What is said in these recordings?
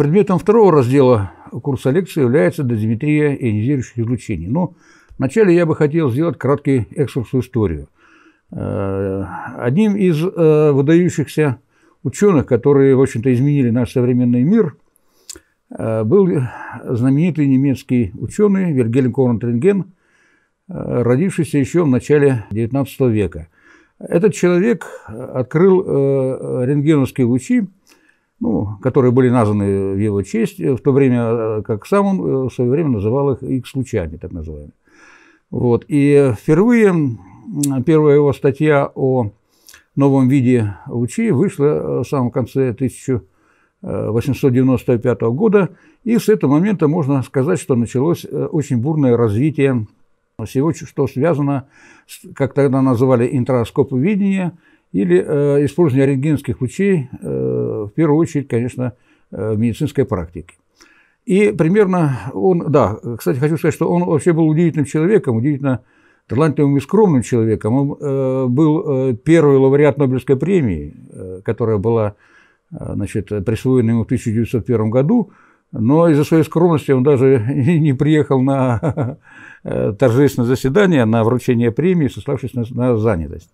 Предметом второго раздела курса лекции является дозиметрия ионизирующих излучений. Но ну, вначале я бы хотел сделать краткий экскурс в историю. Э, одним из э, выдающихся ученых, которые, в общем-то, изменили наш современный мир, э, был знаменитый немецкий ученый Вильгельм Корнтренген, родившийся еще в начале XIX века. Этот человек открыл рентгеновские лучи, ну, которые были названы в его честь, э, в то время, э, как сам он э, в свое время называл их, их случаями, так называемыми. Вот. И впервые первая его статья о новом виде Лучи вышла в самом конце 1895 года. И с этого момента можно сказать, что началось очень бурное развитие всего, что связано, как тогда называли, интроскопы видения или э, использование рентгенских лучей э, в первую очередь, конечно, в э, медицинской практике. И примерно он, да, кстати, хочу сказать, что он вообще был удивительным человеком, удивительно талантливым и скромным человеком. Он э, был э, первый лауреат Нобелевской премии, э, которая была э, значит, присвоена ему в 1901 году, но из-за своей скромности он даже не приехал на э, торжественное заседание, на вручение премии, сославшись на, на занятость.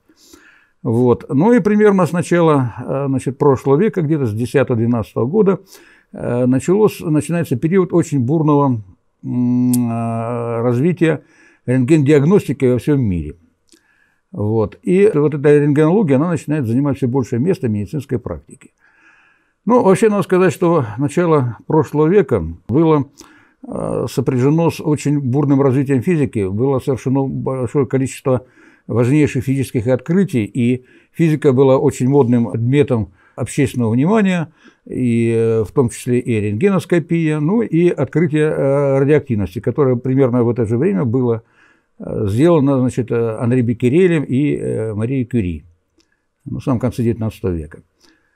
Вот. Ну и примерно с начала э, значит, прошлого века, где-то с 10-12 года, э, началось, начинается период очень бурного э, развития рентген-диагностики во всем мире. Вот. И вот эта рентгенология, она начинает занимать все большее место в медицинской практике. Ну, вообще, надо сказать, что начало прошлого века было сопряжено с очень бурным развитием физики, было совершено большое количество важнейших физических открытий, и физика была очень модным предметом общественного внимания, и э, в том числе и рентгеноскопия, ну и открытие э, радиоактивности, которое примерно в это же время было э, сделано значит, Анри Беккерелем и Марией Кюри ну, в самом конце XIX века.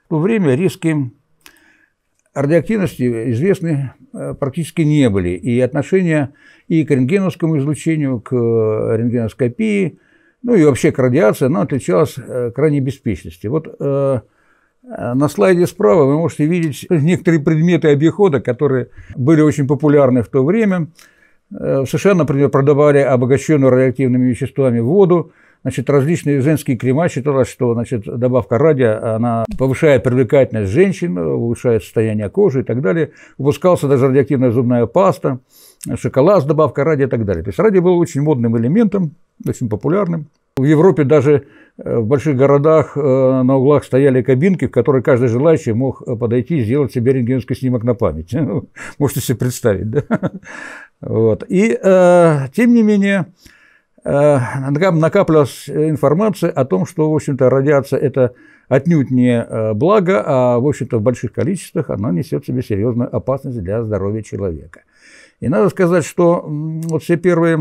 В то время риски радиоактивности известны практически не были, и отношение и к рентгеновскому излучению, к рентгеноскопии – ну и вообще к радиации она отличалась э, крайней беспечностью. Вот э, э, на слайде справа вы можете видеть некоторые предметы обихода, которые были очень популярны в то время. В США, например, продавали обогащенную радиоактивными веществами воду. Значит, различные женские крема считалось, что значит, добавка радия она повышает привлекательность женщин, улучшает состояние кожи и так далее. Выпускался даже радиоактивная зубная паста шоколад с добавкой радия и так далее. То есть ради был очень модным элементом, очень популярным. В Европе даже э, в больших городах э, на углах стояли кабинки, в которые каждый желающий мог э, подойти и сделать себе рентгеновский снимок на память. Ну, можете себе представить. Да? Вот. И тем не менее, Э, накапливалась информация о том, что, в общем-то, радиация – это отнюдь не э, благо, а, в общем-то, в больших количествах она несет в себе серьезную опасность для здоровья человека. И надо сказать, что вот все первые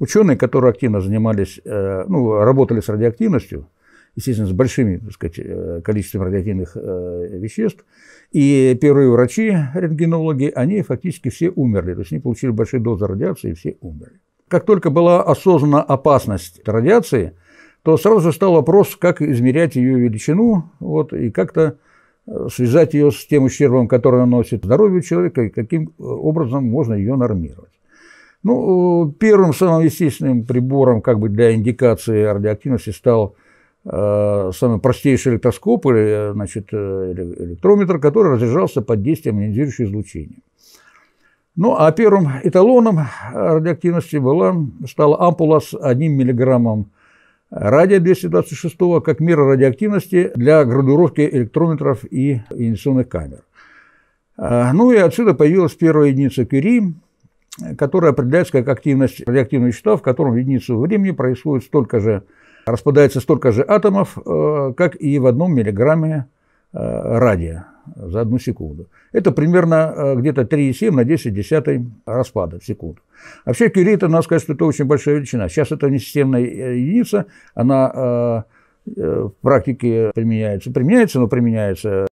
ученые, которые активно занимались, э, ну, работали с радиоактивностью, естественно, с большими, так сказать, количеством радиоактивных веществ. И первые врачи, рентгенологи, они фактически все умерли. То есть они получили большие дозы радиации и все умерли. Как только была осознана опасность радиации, то сразу же стал вопрос, как измерять ее величину вот, и как-то э, связать ее с тем ущербом, который наносит здоровью человека, и каким э, образом можно ее нормировать. Ну, э, первым самым естественным прибором как бы для индикации радиоактивности стал э, самый простейший электроскоп или значит, электрометр, который разряжался под действием ионизирующего излучения. Ну, а первым эталоном радиоактивности была, стала ампула с одним миллиграммом радия 226 как мера радиоактивности для градуировки электрометров и инъекционных камер. А, ну и отсюда появилась первая единица Кюри, которая определяется как активность радиоактивного вещества, в котором в единицу времени происходит столько же, распадается столько же атомов, э, как и в одном миллиграмме э, радия за одну секунду. Это примерно э, где-то 3,7 на 10 десятой распада в секунду. А вообще это надо сказать, что это очень большая величина. Сейчас это не системная э, единица, она э, в практике применяется. Применяется, но применяется